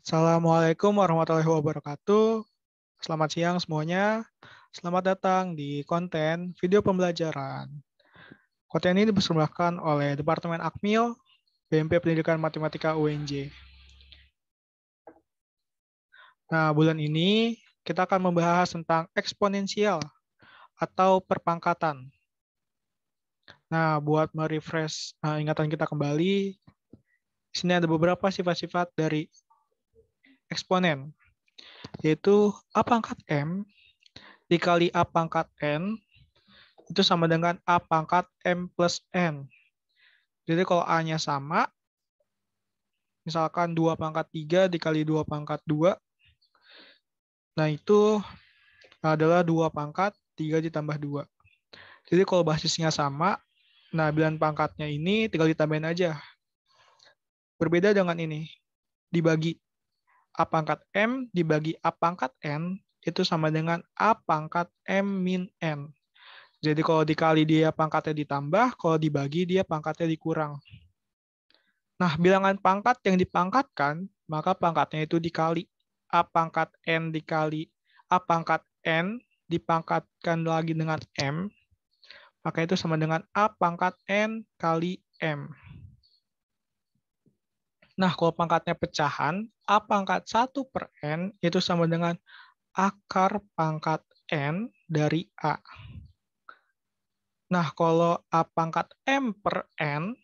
Assalamualaikum warahmatullahi wabarakatuh. Selamat siang semuanya. Selamat datang di konten video pembelajaran. Konten ini dipersembahkan oleh Departemen Akmil, BMP Pendidikan Matematika UNJ. Nah, bulan ini kita akan membahas tentang eksponensial atau perpangkatan. Nah, buat merefresh eh, ingatan kita kembali, sini ada beberapa sifat-sifat dari eksponen, yaitu A pangkat M dikali A pangkat N itu sama dengan A pangkat M plus N. Jadi kalau A-nya sama, misalkan 2 pangkat 3 dikali 2 pangkat 2, nah itu adalah 2 pangkat 3 ditambah 2. Jadi kalau basisnya sama, nah bilan pangkatnya ini tinggal ditambahin aja. Berbeda dengan ini, dibagi. A pangkat M dibagi A pangkat N itu sama dengan A pangkat M min N. Jadi kalau dikali dia pangkatnya ditambah, kalau dibagi dia pangkatnya dikurang. Nah, bilangan pangkat yang dipangkatkan, maka pangkatnya itu dikali. A pangkat N dikali A pangkat N dipangkatkan lagi dengan M, maka itu sama dengan A pangkat N kali M. Nah, kalau pangkatnya pecahan, A pangkat 1 per N itu sama dengan akar pangkat N dari A. Nah, kalau A pangkat M per N,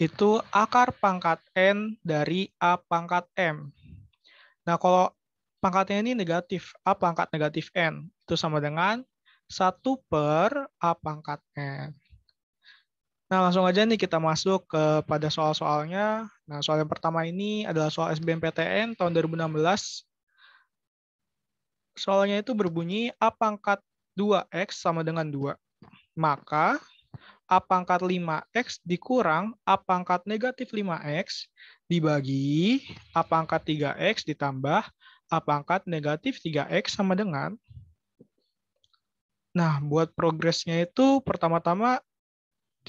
itu akar pangkat N dari A pangkat M. Nah, kalau pangkatnya ini negatif, A pangkat negatif N, itu sama dengan 1 per A pangkat N. Nah, langsung aja nih kita masuk kepada soal-soalnya. Nah, soal yang pertama ini adalah soal SBMPTN tahun 2016. Soalnya itu berbunyi A pangkat 2X sama dengan 2. Maka A pangkat 5X dikurang A pangkat negatif 5X dibagi A pangkat 3X ditambah A pangkat negatif 3X sama dengan Nah, buat progresnya itu pertama-tama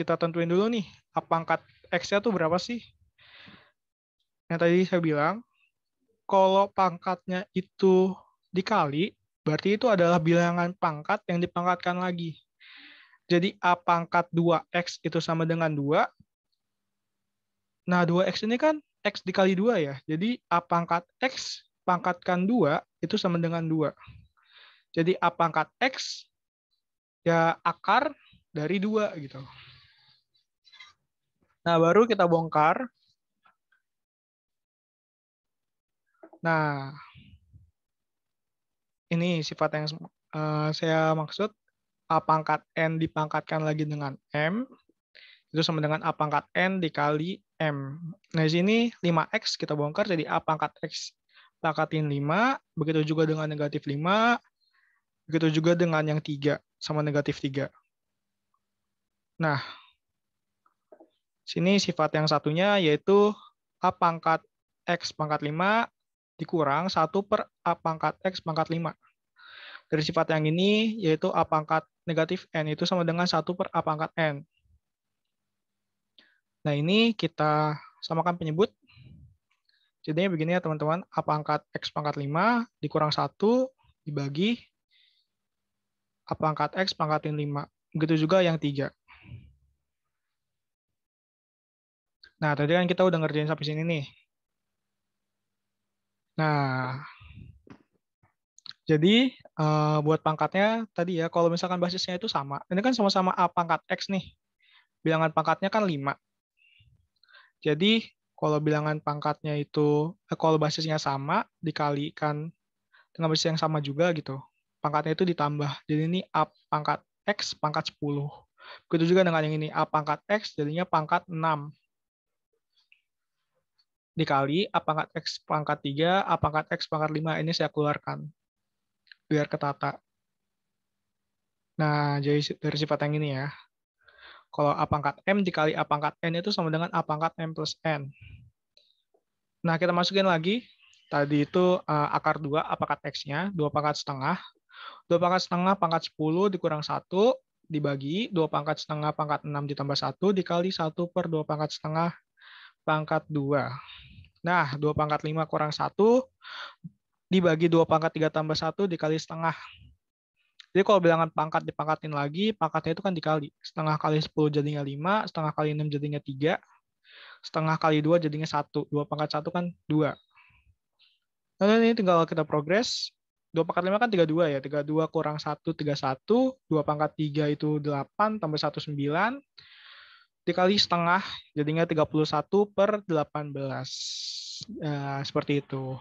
kita tentuin dulu nih, A pangkat X-nya tuh berapa sih? Yang tadi saya bilang, kalau pangkatnya itu dikali, berarti itu adalah bilangan pangkat yang dipangkatkan lagi. Jadi A pangkat 2X itu sama dengan 2. Nah, 2X ini kan X dikali 2 ya. Jadi A pangkat X pangkatkan 2 itu sama dengan 2. Jadi A pangkat X ya akar dari 2 gitu. Nah, baru kita bongkar. Nah, ini sifat yang uh, saya maksud. A pangkat N dipangkatkan lagi dengan M. Itu sama dengan A pangkat N dikali M. Nah, di sini 5X kita bongkar jadi A pangkat X pangkatin 5. Begitu juga dengan negatif 5. Begitu juga dengan yang 3 sama negatif 3. Nah, Sini sifat yang satunya yaitu A pangkat X pangkat 5 dikurang 1 per A pangkat X pangkat 5. Dari sifat yang ini, yaitu A pangkat negatif N itu sama dengan 1 per A pangkat N. Nah ini kita samakan penyebut. Jadinya begini ya teman-teman, A pangkat X pangkat 5 dikurang 1 dibagi A pangkat X pangkat 5. Begitu juga yang 3. Nah, tadi kan kita udah ngerjain sampai sini nih. Nah, jadi uh, buat pangkatnya tadi ya, kalau misalkan basisnya itu sama, ini kan sama-sama A pangkat X nih. Bilangan pangkatnya kan 5. Jadi kalau bilangan pangkatnya itu, eh, kalau basisnya sama, dikalikan dengan basis yang sama juga gitu. Pangkatnya itu ditambah. Jadi ini A pangkat X pangkat 10. Begitu juga dengan yang ini, A pangkat X jadinya pangkat 6 dikali A pangkat X pangkat 3, A pangkat X pangkat 5 ini saya keluarkan. Biar ketata. Nah, jadi dari sifat yang ini ya. Kalau A pangkat M dikali A pangkat N itu sama dengan A pangkat M plus N. Nah, kita masukin lagi. Tadi itu eh, akar 2 A pangkat X-nya, 2 pangkat setengah. 2 pangkat setengah pangkat 10 dikurang 1 dibagi 2 pangkat setengah pangkat 6 ditambah 1 dikali 1 per 2 pangkat setengah pangkat 2. Nah, 2 pangkat 5 kurang 1 dibagi 2 pangkat 3 tambah 1 dikali setengah. Jadi kalau bilangan pangkat dipangkatin lagi, pangkatnya itu kan dikali. Setengah kali 10 jadinya 5, setengah kali 6 jadinya 3, setengah kali 2 jadinya 1. 2 pangkat 1 kan 2. Lalu nah, ini tinggal kita progres. 2 pangkat 5 kan 32 ya. 32 kurang 1, 31. 2 pangkat 3 itu 8, tambah 1, 9 dikali setengah jadinya 31 per 18. Nah, seperti itu.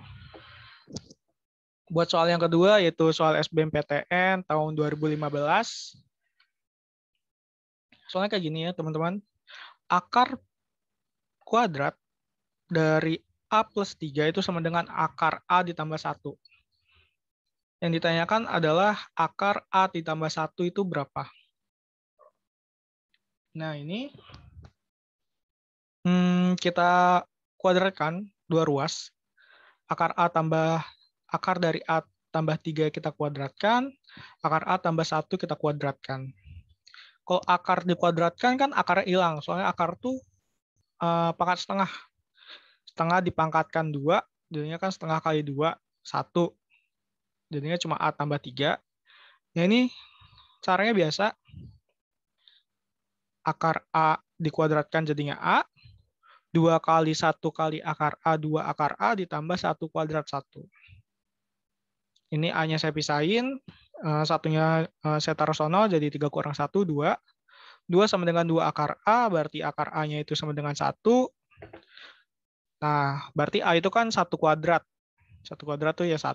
Buat soal yang kedua yaitu soal SBMPTN tahun 2015. Soalnya kayak gini ya teman-teman. Akar kuadrat dari A plus 3 itu sama dengan akar A ditambah 1. Yang ditanyakan adalah akar A ditambah 1 itu berapa? Nah, ini hmm, kita kuadratkan dua ruas. Akar A tambah akar dari A tambah 3 kita kuadratkan, akar A tambah 1 kita kuadratkan. Kalau akar dikuadratkan kan akarnya hilang, soalnya akar tuh eh, pangkat setengah. Setengah dipangkatkan 2, jadinya kan setengah kali 2, 1. Jadinya cuma A tambah 3. nah ini caranya biasa, akar A dikuadratkan jadinya A. 2 kali 1 kali akar A, 2 akar A ditambah 1 kuadrat 1. Ini A-nya saya pisahin, eh, satunya eh, saya taruh sono jadi 3 kurang 1, 2. 2 sama dengan 2 akar A, berarti akar A-nya itu sama dengan 1. Nah, berarti A itu kan 1 kuadrat. 1 kuadrat itu ya 1.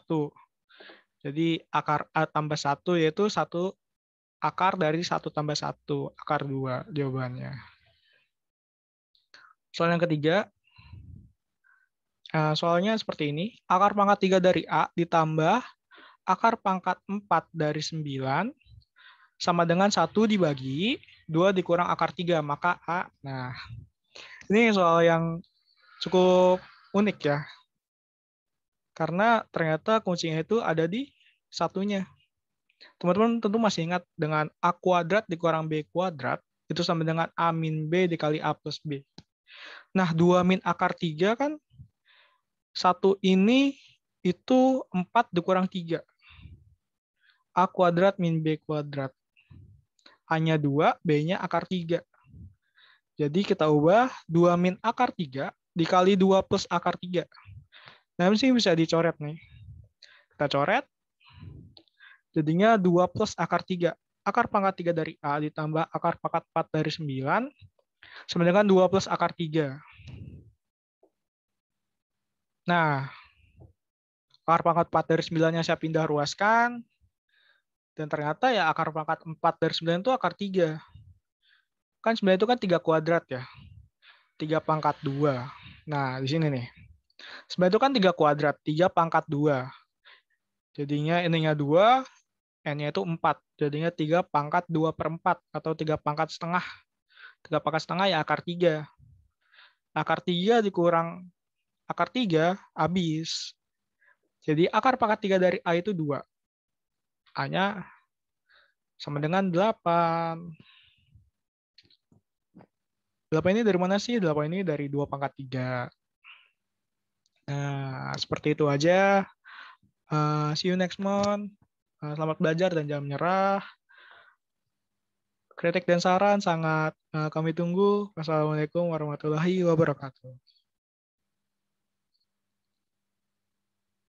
Jadi akar A tambah 1 yaitu 1 akar dari 1 tambah 1, akar 2 jawabannya. Soal yang ketiga, eh, soalnya seperti ini. Akar pangkat 3 dari A ditambah akar pangkat 4 dari 9 sama dengan 1 dibagi 2 dikurang akar 3, maka A. Nah, ini soal yang cukup unik ya. Karena ternyata kuncinya itu ada di satunya. Teman-teman tentu masih ingat dengan A kuadrat dikurang B kuadrat, itu sama dengan A min B dikali A plus B. Nah, 2 min akar 3 kan, 1 ini itu 4 dikurang 3. A kuadrat min B kuadrat. A-nya 2, B-nya akar 3. Jadi kita ubah 2 min akar 3 dikali 2 plus akar 3. Nah, ini bisa dicoret nih. Kita coret, Jadinya 2 plus akar 3. Akar pangkat 3 dari A ditambah akar pangkat 4 dari 9, sama dengan 2 plus akar 3. Nah, akar pangkat 4 dari 9-nya saya pindah ruaskan, dan ternyata ya akar pangkat 4 dari 9 itu akar 3. Kan 9 itu kan 3 kuadrat ya. 3 pangkat 2. Nah, di sini nih. 9 itu kan 3 kuadrat, 3 pangkat 2. Jadinya ininya 2, N-nya itu 4. Jadinya 3 pangkat 2 per 4 atau 3 pangkat setengah. 3 pangkat setengah ya akar 3. Akar 3 dikurang akar 3 habis. Jadi akar pangkat 3 dari A itu 2. A-nya sama dengan 8. 8 ini dari mana sih? 8 ini dari 2 pangkat 3. Nah, seperti itu aja. Uh, see you next month. Eh, selamat belajar dan jangan menyerah. Kritik dan saran sangat eh, kami tunggu. Wassalamualaikum warahmatullahi wabarakatuh.